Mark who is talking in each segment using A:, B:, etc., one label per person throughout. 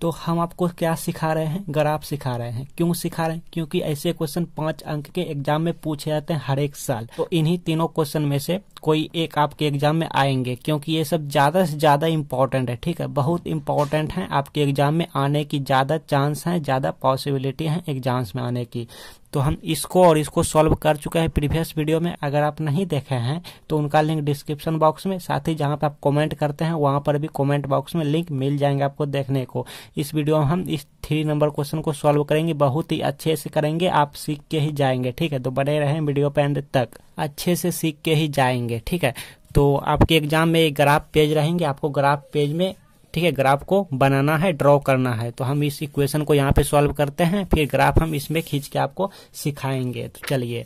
A: तो हम आपको क्या सिखा रहे हैं ग्राफ सिखा रहे हैं क्यों सिखा रहे हैं क्योंकि ऐसे क्वेश्चन पांच अंक के एग्जाम में पूछे जाते हैं हर एक साल तो इन्हीं तीनों क्वेश्चन में से कोई एक आपके एग्जाम में आएंगे क्योंकि ये सब ज्यादा से ज्यादा इम्पोर्टेंट है ठीक है बहुत इंपॉर्टेंट है आपके एग्जाम में आने की ज्यादा चांस है ज्यादा पॉसिबिलिटी है एग्जाम्स में आने की तो हम इसको और इसको सॉल्व कर चुके हैं प्रीवियस वीडियो में अगर आप नहीं देखे हैं तो उनका लिंक डिस्क्रिप्शन बॉक्स में साथ ही जहां पर आप कमेंट करते हैं वहां पर भी कमेंट बॉक्स में लिंक मिल जाएंगे आपको देखने को इस वीडियो में हम इस थ्री नंबर क्वेश्चन को सॉल्व करेंगे बहुत ही अच्छे से करेंगे आप सीख के ही जाएंगे ठीक है तो बने रहे वीडियो पे एंड तक अच्छे से सीख के ही जाएंगे ठीक है तो आपके एग्जाम में ग्राफ पेज रहेंगे आपको ग्राफ पेज में ठीक है ग्राफ को बनाना है ड्रॉ करना है तो हम इस इक्वेशन को यहाँ पे सॉल्व करते हैं फिर ग्राफ हम इसमें खींच के आपको सिखाएंगे तो चलिए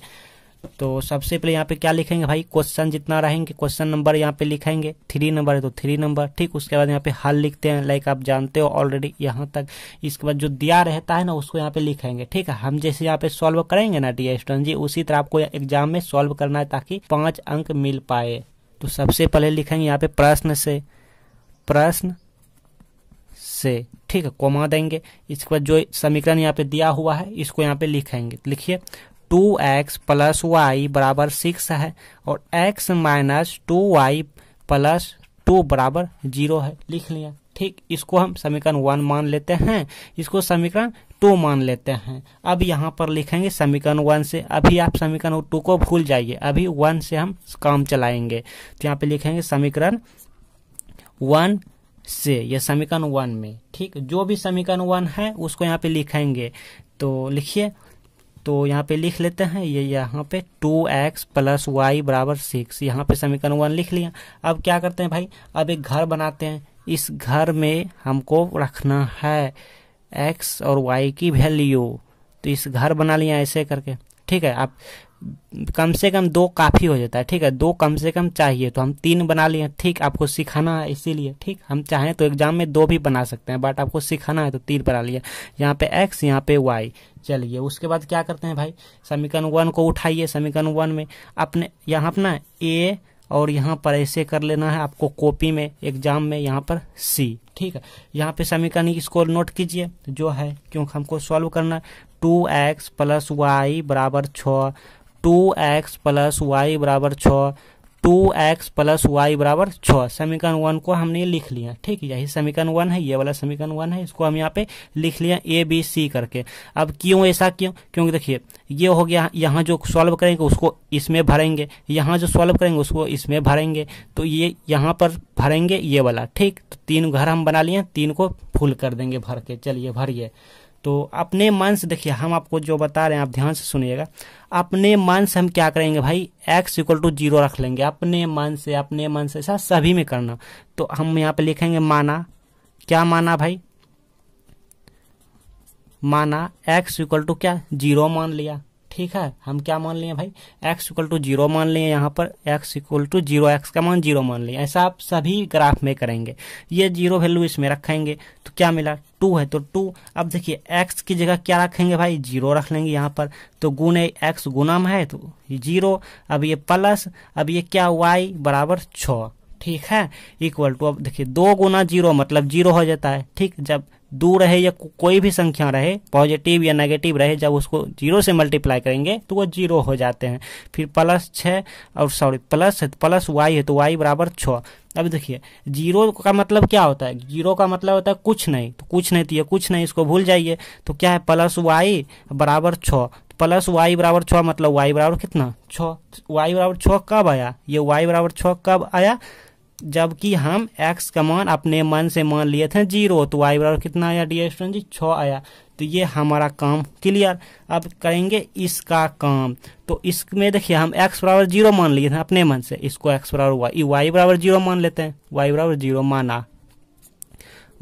A: तो सबसे पहले यहाँ पे क्या लिखेंगे भाई क्वेश्चन जितना रहेंगे क्वेश्चन नंबर यहाँ पे लिखेंगे थ्री नंबर है तो थ्री नंबर ठीक उसके बाद यहाँ पे हल लिखते हैं लाइक आप जानते हो ऑलरेडी यहाँ तक इसके बाद जो दिया रहता है ना उसको यहाँ पे लिखेंगे ठीक है हम जैसे यहाँ पे सॉल्व करेंगे ना डी स्टूडेंट जी उसी तरह आपको एग्जाम में सॉल्व करना है ताकि पांच अंक मिल पाए तो सबसे पहले लिखेंगे यहाँ पे प्रश्न से प्रश्न से ठीक है कोमा देंगे इसके बाद जो समीकरण यहाँ पे दिया हुआ है इसको यहाँ पे लिखेंगे लिखिए 2x एक्स प्लस वाई बराबर सिक्स है और x minus two y plus two बराबर जीरो है लिख लिया ठीक इसको हम समीकरण वन मान लेते हैं इसको समीकरण टू मान लेते हैं अब यहाँ पर लिखेंगे समीकरण वन से अभी आप समीकरण टू को भूल जाइए अभी वन से हम काम चलाएंगे तो यहाँ पे लिखेंगे समीकरण वन से या समीकरण वन में ठीक जो भी समीकरण वन है उसको यहाँ पे लिखेंगे तो लिखिए तो यहाँ पे लिख लेते हैं ये यहाँ पे टू एक्स प्लस वाई बराबर सिक्स यहाँ पे समीकरण वन लिख लिया अब क्या करते हैं भाई अब एक घर बनाते हैं इस घर में हमको रखना है एक्स और वाई की वैल्यू तो इस घर बना लिया ऐसे करके ठीक है आप कम से कम दो काफ़ी हो जाता है ठीक है दो कम से कम चाहिए तो हम तीन बना लिए ठीक आपको सिखाना है इसीलिए ठीक हम चाहें तो एग्जाम में दो भी बना सकते हैं बट आपको सिखाना है तो तीन बना लिया यहाँ पे एक्स यहाँ पे वाई चलिए उसके बाद क्या करते हैं भाई समीकरण वन को उठाइए समीकरण वन में अपने यहाँ अपना ए और यहाँ पर ऐसे कर लेना है आपको कॉपी में एग्जाम में यहाँ पर सी ठीक है यहाँ पे समीकरण इसको नोट कीजिए जो है क्योंकि हमको सॉल्व करना है टू एक्स प्लस वाई बराबर छः टू एक्स प्लस वाई बराबर छ टू एक्स प्लस वाई बराबर छः समीकरण वन को हमने लिख लिया ठीक है यही समीकरण वन है ये वाला समीकरण वन है इसको हम यहाँ पे लिख लिया ए बी सी करके अब क्यों ऐसा क्यों क्योंकि देखिए ये हो गया यहाँ जो सॉल्व करेंगे उसको इसमें भरेंगे यहाँ जो सॉल्व करेंगे उसको इसमें भरेंगे तो ये यहाँ पर भरेंगे ये वाला ठीक तो तीन घर हम बना लिए तीन को फुल कर देंगे भर के चलिए भरिए तो अपने मन से देखिए हम आपको जो बता रहे हैं आप ध्यान से सुनिएगा अपने मन से हम क्या करेंगे भाई एक्स इक्वल टू जीरो रख लेंगे अपने मन से अपने मन से ऐसा सभी में करना तो हम यहाँ पे लिखेंगे माना क्या माना भाई माना एक्स इक्वल टू क्या जीरो मान लिया ठीक है हम क्या मान लिए भाई एक्स इक्वल टू जीरो मान लिए यहाँ पर x equal to zero x का मान जीरो मान लिए ऐसा आप सभी ग्राफ में करेंगे ये जीरो वैल्यू इसमें रखेंगे तो क्या मिला टू है तो टू अब देखिए एक्स की जगह क्या रखेंगे भाई जीरो रख लेंगे यहाँ पर तो गुण एक्स गुना में है तो जीरो अब ये प्लस अब ये क्या वाई बराबर छ ठीक है इक्वल टू अब देखिए दो गुना जीरो मतलब जीरो हो जाता है ठीक जब दो रहे या को, कोई भी संख्या रहे पॉजिटिव या नेगेटिव रहे जब उसको जीरो से मल्टीप्लाई करेंगे तो वो जीरो हो जाते हैं फिर प्लस छः और सॉरी प्लस प्लस वाई है तो वाई बराबर छः अब देखिए जीरो का मतलब क्या होता है जीरो का मतलब होता है कुछ नहीं तो कुछ नहीं तो कुछ नहीं इसको भूल जाइए तो क्या है प्लस वाई बराबर छः प्लस वाई बराबर छः मतलब वाई बराबर कितना छः वाई तो बराबर छः कब आया ये वाई बराबर छः कब आया जबकि हम x का मान अपने मन से मान लिए थे जीरो तो y बराबर कितना आया डी स्टूडेंट जी छ आया तो ये हमारा काम क्लियर अब करेंगे इसका काम तो इसमें देखिए हम x बराबर जीरो मान लिए थे अपने मन से इसको x बराबर y y बराबर जीरो मान लेते हैं y बराबर जीरो माना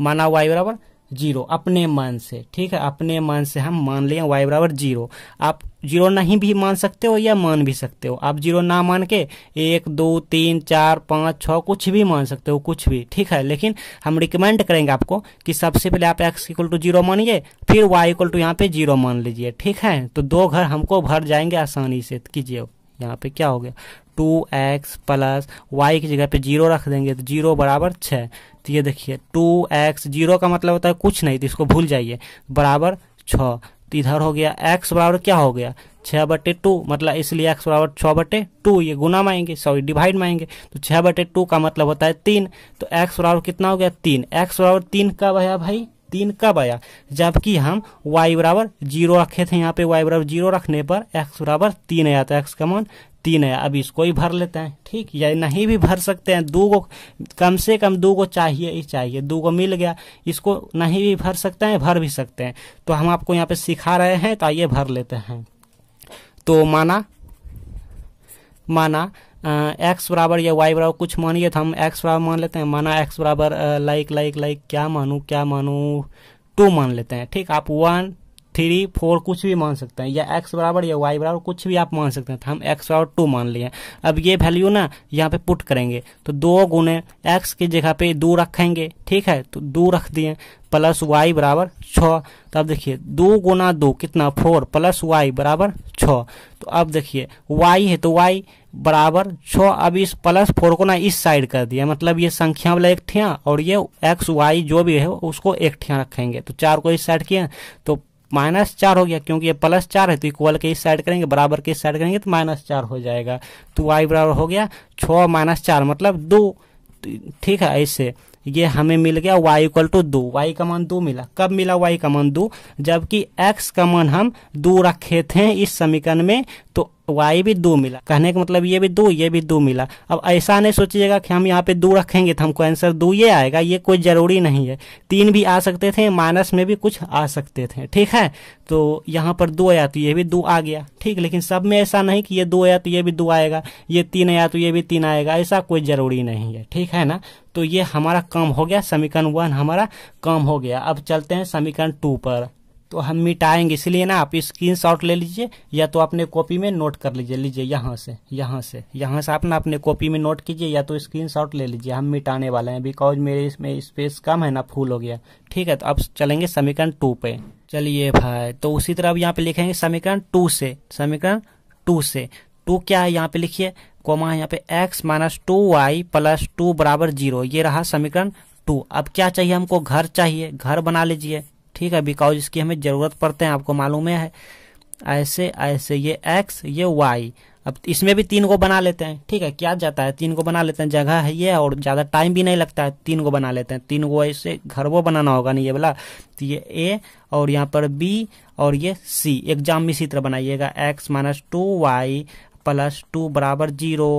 A: माना y बराबर जीरो अपने मन से ठीक है अपने मन से हम मान लिए वाई बराबर जीरो आप जीरो नहीं भी मान सकते हो या मान भी सकते हो आप जीरो ना मान के एक दो तीन चार पाँच छः कुछ भी मान सकते हो कुछ भी ठीक है लेकिन हम रिकमेंड करेंगे आपको कि सबसे पहले आप एक्स इक्वल टू जीरो मानिए फिर वाई इक्वल टू यहाँ पे जीरो मान लीजिए ठीक है तो दो घर हमको भर जाएंगे आसानी से कीजिए यहाँ पे क्या हो गया टू एक्स प्लस वाई की जगह पे जीरो रख देंगे तो जीरो बराबर छः तो ये देखिए टू एक्स जीरो का मतलब होता है कुछ नहीं तो इसको भूल जाइए बराबर छः तो इधर हो गया एक्स बराबर क्या हो गया छः बटे टू मतलब इसलिए एक्स बराबर छः बटे टू ये गुना माएंगे सॉरी डिवाइड माएंगे तो छः बटे टू का मतलब होता है तीन तो एक्स बराबर कितना हो गया तीन एक्स बराबर तीन कब आया भाई तीन कब आया जबकि हम वाई बराबर जीरो रखे थे यहाँ पे वाई बराबर जीरो रखने पर एक्स बराबर तीन आया था एक्स का मान तीन है अब इसको ही भर लेते हैं ठीक या नहीं भी भर सकते हैं दो को कम से कम दो को चाहिए ही चाहिए दो को मिल गया इसको नहीं भी भर सकते हैं भर भी सकते हैं तो हम आपको यहाँ पे सिखा रहे हैं तो आइए भर लेते हैं तो माना माना एक्स बराबर या वाई बराबर कुछ मानिए तो हम एक्स बराबर मान लेते हैं माना एक्स बराबर लाइक लाइक लाइक क्या मानूँ क्या मानूँ टू मान लेते हैं ठीक आप वन थ्री फोर कुछ भी मान सकते हैं या एक्स बराबर या वाई बराबर कुछ भी आप मान सकते हैं तो हम एक्स बराबर टू मान लिए अब ये वैल्यू ना यहाँ पे पुट करेंगे तो दो गुने एक्स की जगह पे दो रखेंगे ठीक है तो दो रख दिए प्लस वाई बराबर छः तो अब देखिए दो गुना दो कितना फोर प्लस वाई बराबर छ तो अब देखिए वाई है तो वाई बराबर छः अब इस प्लस फोर को ना इस साइड कर दिया मतलब ये संख्या वाला एक ठिया और ये एक्स वाई जो भी है उसको एक ठिया रखेंगे तो चार को इस साइड किए तो माइनस चार हो गया क्योंकि ये प्लस चार है तो इक्वल के इस साइड करेंगे बराबर के इस साइड करेंगे तो माइनस चार हो जाएगा तो वाई बराबर हो गया छ माइनस चार मतलब दो ठीक है ऐसे ये हमें मिल गया वाई इक्वल टू दो वाई का मान दो मिला कब मिला वाई का मान दो जबकि एक्स का मान हम दो रखे थे इस समीकरण में तो तो वाई भी दो मिला कहने का मतलब ये भी दो ये भी दो मिला अब ऐसा नहीं सोचिएगा कि हम यहाँ पे दो रखेंगे तो हमको आंसर दो ये आएगा ये कोई ज़रूरी नहीं है तीन भी आ सकते थे माइनस में भी कुछ आ सकते थे ठीक है तो यहाँ पर दो आया तो ये भी दो आ गया ठीक लेकिन सब में ऐसा नहीं कि ये दो आया तो ये भी दो आएगा ये तीन आया तो ये भी तीन आएगा ऐसा कोई ज़रूरी नहीं है ठीक है ना तो ये हमारा काम हो गया समीकरण वन हमारा काम हो गया अब चलते हैं समीकरण टू पर तो हम मिटाएंगे इसलिए ना आप स्क्रीन शॉट ले लीजिए या तो अपने कॉपी में नोट कर लीजिए लीजिए यहाँ से यहाँ से यहाँ से आप ना अपने कॉपी में नोट कीजिए या तो स्क्रीन शॉट ले लीजिए हम मिटाने वाले हैं बिकॉज मेरे इसमें स्पेस कम है ना फुल हो गया ठीक है तो अब चलेंगे समीकरण टू पे चलिए भाई तो उसी तरह अब यहाँ पे लिखेंगे समीकरण टू से समीकरण टू से टू क्या है यहाँ पे लिखिए कोमा यहाँ पे x minus two y plus two बराबर जीरो ये रहा समीकरण टू अब क्या चाहिए हमको घर चाहिए घर बना लीजिए ठीक है बिकॉज इसकी हमें ज़रूरत पड़ते हैं आपको मालूम है ऐसे ऐसे ये एक्स ये वाई अब इसमें भी तीन को बना लेते हैं ठीक है क्या जाता है तीन को बना लेते हैं जगह है ये और ज़्यादा टाइम भी नहीं लगता है तीन को बना लेते हैं तीन को ऐसे घर वो बनाना होगा नहीं ये बोला तो ये ए और यहाँ पर बी और ये सी एग्जाम इसी तरह बनाइएगा x minus two y plus two बराबर zero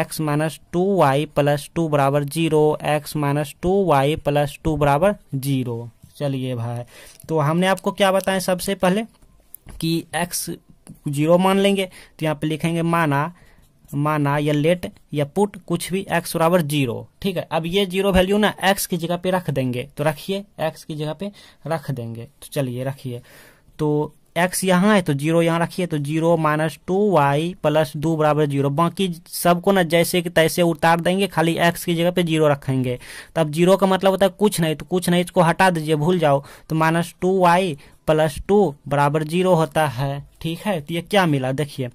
A: x minus two y plus two बराबर zero x minus two y plus two बराबर जीरो चलिए भाई तो हमने आपको क्या बताया सबसे पहले कि एक्स जीरो मान लेंगे तो यहाँ पे लिखेंगे माना माना या लेट या पुट कुछ भी एक्स बराबर जीरो ठीक है अब ये जीरो वैल्यू ना एक्स की जगह पे रख देंगे तो रखिए एक्स की जगह पे रख देंगे तो चलिए रखिए तो एक्स यहाँ है तो जीरो यहाँ रखिए तो zero minus two y plus दो बराबर जीरो बाकी सबको ना जैसे कि तैसे उतार देंगे खाली एक्स की जगह पे जीरो रखेंगे तब जीरो का मतलब होता है कुछ नहीं तो कुछ नहीं इसको हटा दीजिए भूल जाओ तो minus two y plus two बराबर जीरो होता है ठीक है तो ये क्या मिला देखिए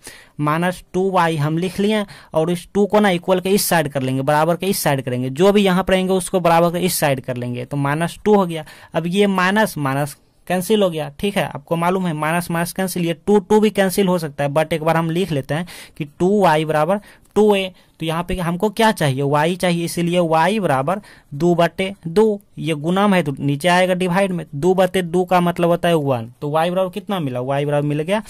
A: माइनस टू वाई हम लिख लिए और इस टू को ना इक्वल के इस साइड कर लेंगे बराबर के इस साइड करेंगे जो भी यहाँ पर रहेंगे उसको बराबर के इस साइड कर लेंगे तो माइनस टू हो गया अब ये माइनस माइनस कैंसिल हो गया ठीक है आपको मालूम है माइनस माइनस कैंसिल ये टू टू भी कैंसिल हो सकता है बट एक बार हम लिख लेते हैं कि टू वाई बराबर टू ए तो यहाँ पे हमको क्या चाहिए वाई चाहिए इसीलिए वाई बराबर दो बटे दो ये गुना में है तो नीचे आएगा डिवाइड में दो बटे दो का मतलब होता है वन तो वाई बराबर कितना मिला वाई बराबर मिल गया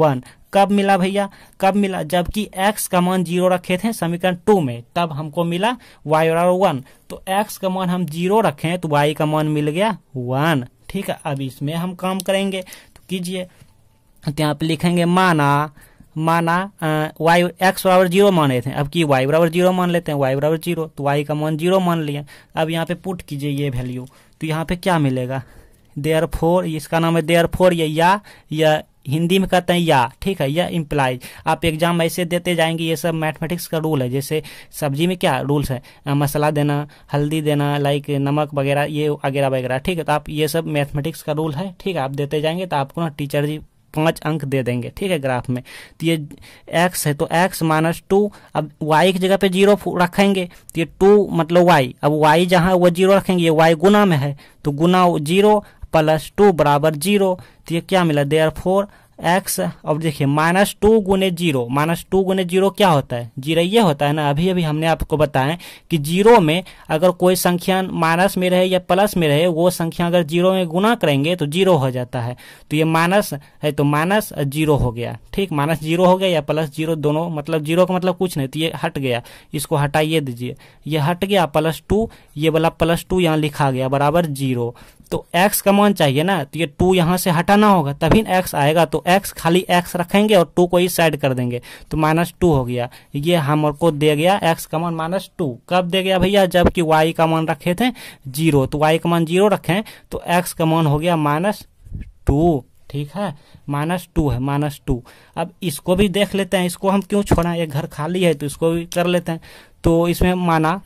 A: वन कब मिला भैया कब मिला जबकि x का मान जीरो रखे थे समीकरण टू में तब हमको मिला y बराबर वन तो x का मान हम जीरो रखे तो y का मान मिल गया वन ठीक है अब इसमें हम काम करेंगे तो कीजिए तो यहाँ पे लिखेंगे माना माना वाई एक्स बराबर जीरो मान रहे थे अब की वाई बराबर जीरो मान लेते हैं वाई बराबर जीरो तो वाई का मान जीरो मान लिया अब यहाँ पे पुट कीजिए ये वैल्यू तो यहाँ पे क्या मिलेगा देयर फोर इसका नाम है देयर फोर या या हिंदी में कहते हैं या ठीक है या इम्प्लाइज आप एग्जाम ऐसे देते जाएंगे ये सब मैथमेटिक्स का रूल है जैसे सब्जी में क्या रूल्स है मसाला देना हल्दी देना लाइक नमक वगैरह ये वगैरह वगैरह ठीक है तो आप ये सब मैथमेटिक्स का रूल है ठीक है आप देते जाएंगे तो आपको ना टीचर जी पाँच अंक दे देंगे ठीक है ग्राफ में तो ये एक्स है तो एक्स माइनस टू अब वाई की जगह पे जीरो रखेंगे तो ये टू मतलब वाई अब वाई जहाँ वो जीरो रखेंगे ये वाई गुना में है तो गुना जीरो प्लस टू बराबर जीरो तो ये क्या मिला देयर फोर एक्स अब देखिए माइनस टू गुने जीरो माइनस टू गुने जीरो क्या होता है जीरो ये होता है ना अभी अभी हमने आपको बताया कि जीरो में अगर कोई संख्या माइनस में रहे या प्लस में रहे वो संख्या अगर जीरो में गुना करेंगे तो जीरो हो जाता है तो ये माइनस है तो माइनस जीरो हो गया ठीक माइनस जीरो हो गया या प्लस जीरो दोनों मतलब जीरो का मतलब कुछ नहीं तो ये हट गया इसको हटाइए दीजिए ये हट गया प्लस टू ये वाला प्लस टू यहाँ लिखा गया बराबर जीरो तो एक्स का मान चाहिए ना तो ये टू यहाँ से हटाना होगा तभी एक्स आएगा तो एक्स खाली एक्स रखेंगे और टू को ही साइड कर देंगे तो माइनस टू हो गया ये हमको दे गया एक्स का मन माइनस टू कब दे गया भैया जबकि वाई का मन रखे थे जीरो तो वाई का जीरो रखें तो एक्स का मन हो गया माइनस टू ठीक है माइनस टू है माइनस टू अब इसको भी देख लेते हैं इसको हम क्यों छोड़ा ये घर खाली है तो इसको भी कर लेते हैं तो इसमें माना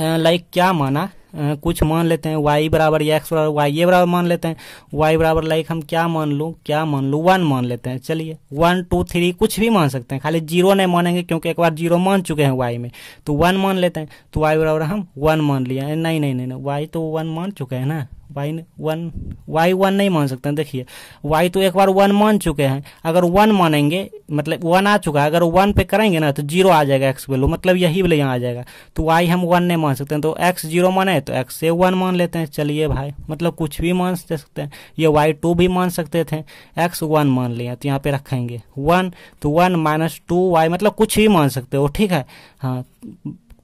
A: लाइक क्या माना कुछ मान लेते हैं वाई बराबर या एक्स बराबर वाई ये बराबर मान लेते हैं वाई बराबर लाइक हम क्या मान लूँ क्या मान लूँ वन मान लेते हैं चलिए वन टू थ्री कुछ भी मान सकते हैं खाली जीरो नहीं मानेंगे क्योंकि एक बार जीरो मान चुके हैं वाई में तो वन मान लेते हैं तो वाई बराबर हम वन मान लिया नहीं नहीं नहीं नहीं वाई तो वन मान चुके हैं ना वाई वन वाई वन नहीं मान सकते हैं देखिए वाई तो एक बार वन मान चुके हैं अगर वन मानेंगे मतलब वन आ चुका है अगर वन पे करेंगे ना तो जीरो आ जाएगा एक्स वैल्यू मतलब यही वाले यहाँ आ जाएगा तो वाई हम वन नहीं मान सकते हैं तो एक्स जीरो माने तो एक्स से वन मान लेते हैं चलिए भाई मतलब कुछ भी मान सकते हैं ये वाई टू भी मान सकते थे एक्स वन मान लिया तो यहाँ पे रखेंगे वन तो वन माइनस टू वाई मतलब कुछ भी मान सकते हो ठीक है हाँ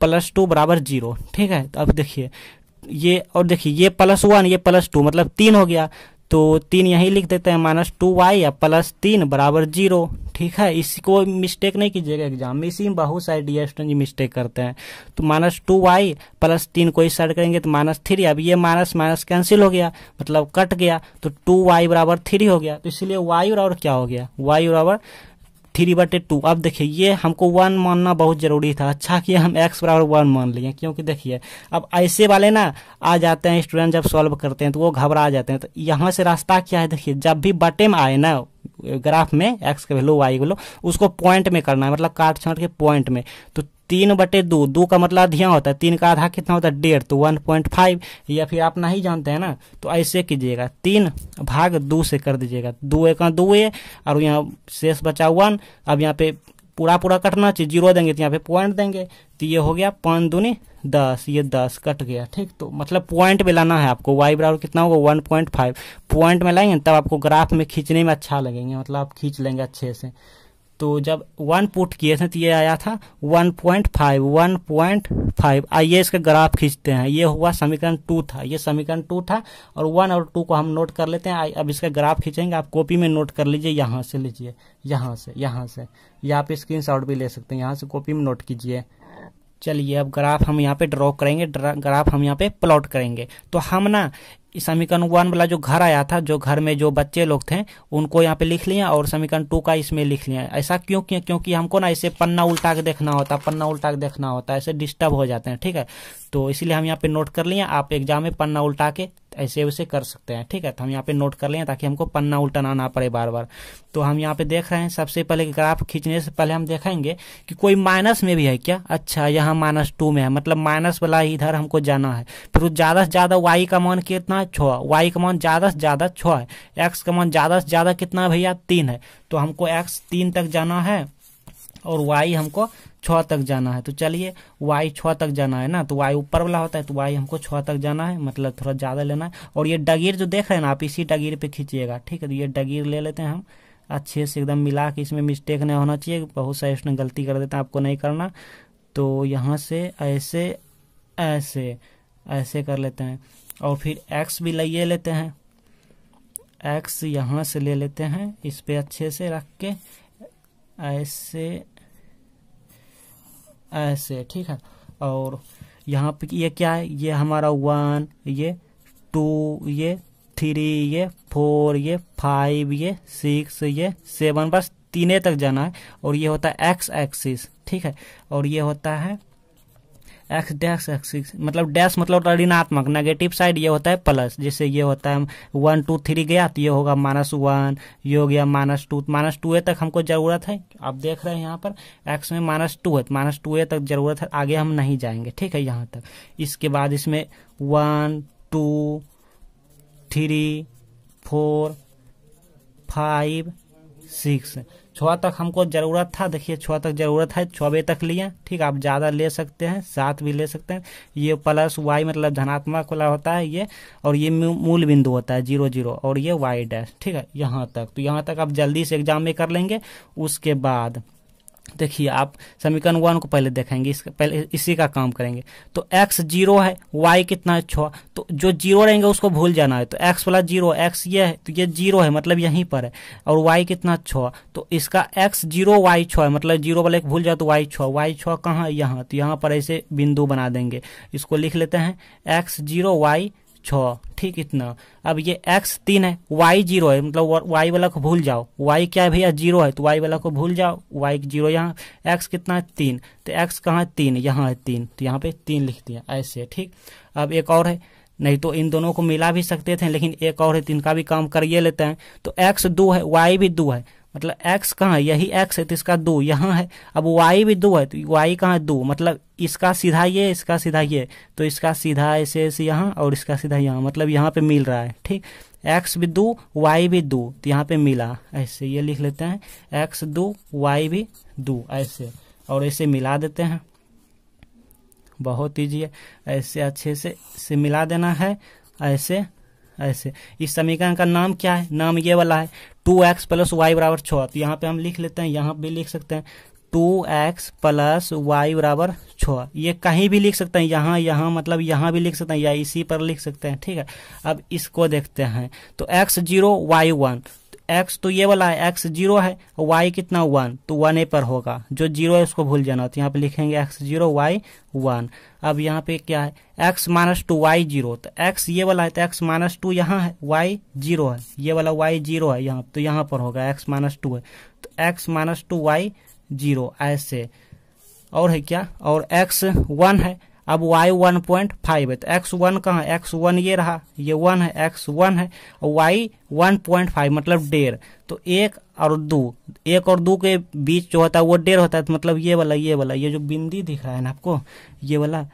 A: प्लस टू बराबर जीरो ठीक है तो अब देखिए ये और देखिए ये प्लस वन ये प्लस टू मतलब तीन हो गया तो तीन यहीं लिख देते हैं माइनस टू वाई या प्लस तीन बराबर जीरो ठीक है इसको मिस्टेक नहीं कीजिएगा एग्जाम में इसी में बहुत सारे डी मिस्टेक करते हैं तो माइनस टू वाई प्लस तीन को इस साइड करेंगे तो माइनस थ्री अब ये माइनस माइनस कैंसिल हो गया मतलब कट गया तो टू वाई बराबर थ्री हो गया तो इसलिए वाई बराबर क्या हो गया वाई बराबर थ्री बटे टू अब देखिए ये हमको वन मानना बहुत जरूरी था अच्छा कि हम एक्स बराबर वन मान लिए क्योंकि देखिए अब ऐसे वाले ना आ जाते हैं स्टूडेंट जब सॉल्व करते हैं तो वो घबरा जाते हैं तो यहाँ से रास्ता क्या है देखिए जब भी बटे में आए ना ग्राफ में एक्स का वैल्यू वाई वैल्यू उसको पॉइंट में करना है मतलब काट छाट के पॉइंट में तो तीन बटे दो दो का मतलब अधिया होता है तीन का आधा कितना होता है डेढ़ तो वन पॉइंट फाइव या फिर आप नहीं जानते हैं ना तो ऐसे कीजिएगा तीन भाग दो से कर दीजिएगा दो एक दो ए और यहाँ शेष बचा वन अब यहाँ पे पूरा पूरा कटना चाहिए जीरो देंगे तो यहाँ पे पॉइंट देंगे तो ये हो गया पाँच दूनी दस ये दस कट गया ठीक तो मतलब पॉइंट में लाना है आपको वाई बराबर कितना होगा वन पॉइंट फाइव पॉइंट में लाएंगे तब आपको ग्राफ में खींचने में अच्छा लगेंगे मतलब आप खींच लेंगे अच्छे से तो जब वन पुट किए थे तो ये आया था one point five one point five आइए इसका ग्राफ खींचते हैं ये हुआ समीकरण टू था ये समीकरण टू था और वन और टू को हम नोट कर लेते हैं अब इसका ग्राफ खींचेंगे आप कॉपी में नोट कर लीजिए यहाँ से लीजिए यहाँ से यहाँ से या आप स्क्रीन शॉट भी ले सकते हैं यहाँ से कॉपी में नोट कीजिए चलिए अब ग्राफ हम यहाँ पे ड्रॉ करेंगे ग्राफ हम यहाँ पे प्लॉट करेंगे तो हम ना समीकरण वन वाला जो घर आया था जो घर में जो बच्चे लोग थे उनको यहाँ पे लिख लिया और समीकरण टू का इसमें लिख लिया ऐसा क्यों किया क्योंकि हमको ना इसे पन्ना उल्टा के देखना होता पन्ना उल्टा के देखना होता ऐसे डिस्टर्ब हो जाते हैं ठीक है तो इसलिए हम यहाँ पे नोट कर लिए आप एग्जाम में पन्ना उल्टा के ऐसे वैसे कर सकते हैं ठीक है तो हम यहाँ पे नोट कर लें ताकि हमको पन्ना उल्टाना ना पड़े बार बार तो हम यहाँ पे देख रहे हैं सबसे पहले ग्राफ खींचने से पहले हम देखेंगे कि कोई माइनस में भी है क्या अच्छा यहाँ माइनस टू में है मतलब माइनस वाला इधर हमको जाना है फिर ज़्यादा से ज़्यादा वाई का मान कितना है छो वाई का मान ज़्यादा से ज़्यादा छो है एक्स का मान ज़्यादा से ज़्यादा कितना भैया तीन है तो हमको एक्स तीन तक जाना है और वाई हमको छ तक जाना है तो चलिए वाई छ तक जाना है ना तो वाई ऊपर वाला होता है तो वाई हमको छ तक जाना है मतलब थोड़ा ज़्यादा लेना है और ये डगीर जो देख रहे हैं ना आप इसी डगीर पे खींचिएगा ठीक है तो ये डगीर ले लेते हैं हम अच्छे से एकदम मिला के इसमें मिस्टेक नहीं होना चाहिए बहुत सारे उसने गलती कर देते हैं आपको नहीं करना तो यहाँ से ऐसे ऐसे ऐसे कर लेते हैं और फिर एक्स भी ले लेते हैं एक्स यहाँ से ले लेते हैं इस पर अच्छे से रख के ऐसे ऐसे ठीक है और यहाँ पे ये क्या है ये हमारा वन ये टू ये थ्री ये फोर ये फाइव ये सिक्स ये सेवन बस तीन तक जाना है और ये होता है एक्स एक्सिस ठीक है और ये होता है एक्स डैश एक्स मतलब डैश मतलब ऋणात्मक नेगेटिव साइड ये होता है प्लस जैसे ये होता है वन टू थ्री गया तो ये होगा माइनस वन ये हो गया minus two minus two a तक हमको जरूरत है आप देख रहे हैं यहाँ पर एक्स में माइनस टू है माइनस तो टू ए तक जरूरत है आगे हम नहीं जाएंगे ठीक है यहाँ तक इसके बाद इसमें one two three four five six छः तक हमको ज़रूरत था देखिए छः तक ज़रूरत है छः तक लिए ठीक आप ज़्यादा ले सकते हैं सात भी ले सकते हैं ये प्लस वाई मतलब धनात्मक वाला होता है ये और ये मूल बिंदु होता है जीरो जीरो और ये वाई डैश ठीक है यहाँ तक तो यहाँ तक आप जल्दी से एग्जाम में कर लेंगे उसके बाद देखिए आप समीकरण वन को पहले देखेंगे इस पहले इसी का काम करेंगे तो x जीरो है y कितना है छ तो जो जीरो रहेंगे उसको भूल जाना है तो x वाला जीरो एक्स ये है तो ये जीरो है मतलब यहीं पर है और y कितना छ तो इसका x जीरो y छ है मतलब जीरो वाले भूल जाए तो y छ y छः कहाँ है यहाँ तो यहाँ पर ऐसे बिंदु बना देंगे इसको लिख लेते हैं एक्स जीरो वाई छ ठीक इतना अब ये एक्स तीन है वाई जीरो है मतलब वाई वाला को भूल जाओ वाई क्या है भैया जीरो है तो वाई वाला को भूल जाओ वाई जीरो यहाँ एक्स कितना है तीन तो एक्स कहाँ है तीन यहाँ है तीन तो यहाँ पे तीन लिख दिया ऐसे ठीक अब एक और है नहीं तो इन दोनों को मिला भी सकते थे लेकिन एक और है तीन तो का भी काम करिए लेते हैं तो एक्स दो है वाई भी दो है मतलब एक्स कहाँ है यही एक्स है तो इसका दो यहाँ है अब वाई भी दो है तो वाई कहाँ है दो मतलब इसका सीधा ये इसका सीधा ये तो इसका सीधा ऐसे ऐसे यहाँ और इसका सीधा यहाँ मतलब यहाँ पे मिल रहा है ठीक एक्स भी दो वाई भी दो तो यहाँ पे मिला ऐसे ये लिख लेते हैं एक्स दो वाई भी दो ऐसे और ऐसे मिला देते हैं बहुत ईजी है ऐसे अच्छे से, से मिला देना है ऐसे ऐसे इस समीकरण का नाम क्या है नाम ये वाला है टू एक्स प्लस वाई बराबर छ तो यहाँ पे हम लिख लेते हैं यहाँ भी लिख सकते हैं टू एक्स प्लस वाई बराबर छ ये कहीं भी लिख सकते हैं यहाँ यहाँ मतलब यहाँ भी लिख सकते हैं या इसी पर लिख सकते हैं ठीक है अब इसको देखते हैं तो x zero y one x तो ये वाला है एक्स जीरो है वाई कितना वन तो वन ए पर होगा जो जीरो है उसको भूल जाना तो यहाँ पे लिखेंगे एक्स जीरो वाई वन अब यहाँ पे क्या है x minus two y zero तो एक्स ये वाला है तो एक्स माइनस टू यहाँ है वाई जीरो है ये वाला वाई जीरो है यहाँ तो यहाँ पर होगा एक्स माइनस टू है तो x minus two y zero ऐसे और है क्या और एक्स वन है अब y वन पॉइंट फाइव है तो एक्स वन कहाँ है एक्स वन ये रहा ये वन है एक्स वन है और y वन पॉइंट फाइव मतलब डेढ़ तो एक और दो एक और दो के बीच जो होता है वो डेढ़ होता है तो मतलब ये वाला ये वाला ये जो बिंदी दिख रहा है ना आपको ये वाला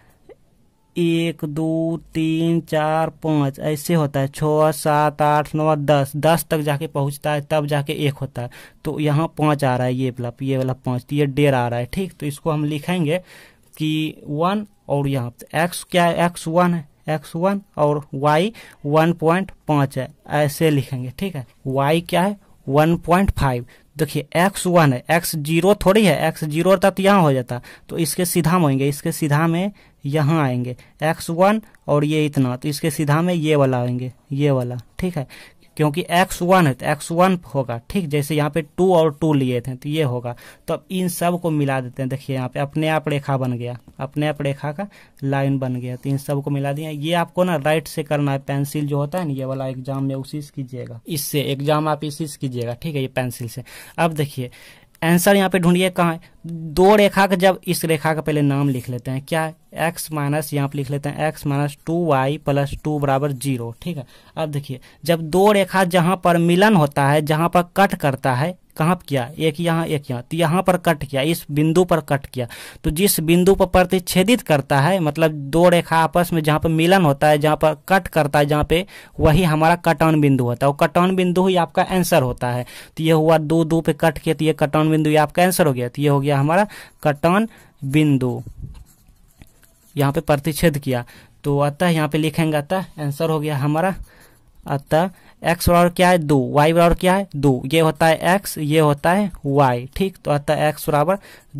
A: एक दो तीन चार पाँच ऐसे होता है छः सात आठ नौ दस दस तक जाके पहुंचता है तब जाके एक होता है तो यहाँ पाँच आ रहा है ये वाला ये वाला पाँच तो ये डेढ़ आ रहा है ठीक तो इसको हम लिखेंगे कि वन और यहाँ पे एक्स क्या है एक्स वन है एक्स वन और वाई वन पॉइंट पाँच है ऐसे लिखेंगे ठीक है वाई क्या है वन पॉइंट फाइव देखिए एक्स वन है एक्स जीरो थोड़ी है एक्स जीरो तक यहाँ हो जाता तो इसके सीधा में होंगे इसके सीधा में यहाँ आएंगे एक्स वन और ये इतना तो इसके सीधा में ये वाला आएंगे ये वाला ठीक है क्योंकि एक्स वन है तो एक्स वन होगा ठीक जैसे यहाँ पे टू और टू लिए थे तो ये होगा तो अब इन सब को मिला देते हैं देखिए यहाँ पे अपने आप रेखा बन गया अपने आप रेखा का लाइन बन गया तो इन सब को मिला दिया ये आपको ना राइट से करना है पेंसिल जो होता है ना ये वाला एग्जाम में उसी से कीजिएगा इससे एग्जाम आप इसी से कीजिएगा ठीक है ये पेंसिल से अब देखिए आंसर यहाँ पे ढूंढिए कहाँ है दो रेखा का जब इस रेखा का पहले नाम लिख लेते हैं क्या एक्स माइनस यहाँ पे लिख लेते हैं x minus two y plus two बराबर जीरो ठीक है अब देखिए जब दो रेखा जहाँ पर मिलन होता है जहाँ पर कट करता है कहाँ किया एक यहाँ एक यहाँ तो यहाँ पर कट किया इस बिंदु पर कट किया तो जिस बिंदु पर प्रतिच्छेदित करता है मतलब दो रेखा आपस में जहाँ पर मिलन होता है जहाँ पर कट करता है जहाँ पे वही हमारा कटान बिंदु होता है वो कटान बिंदु ही आपका आंसर होता है तो ये हुआ दो दो पे कट किया तो ये कटान बिंदु ये आपका आंसर हो गया तो ये हो गया हमारा कटान बिंदु यहाँ पे प्रतिच्छेद किया तो अतः यहाँ पे लिखेंगे अतः आंसर हो गया हमारा अतः एक्स बराबर क्या है दो वाई बराबर क्या है दो ये होता है एक्स ये होता है वाई ठीक तो अतः एक्स बराबर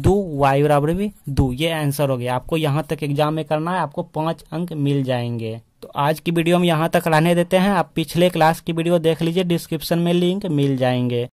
A: दो वाई बराबर भी दो ये आंसर हो गया आपको यहाँ तक एग्जाम में करना है आपको पांच अंक मिल जाएंगे तो आज की वीडियो हम यहाँ तक रहने देते हैं आप पिछले क्लास की वीडियो देख लीजिए डिस्क्रिप्शन में लिंक मिल जाएंगे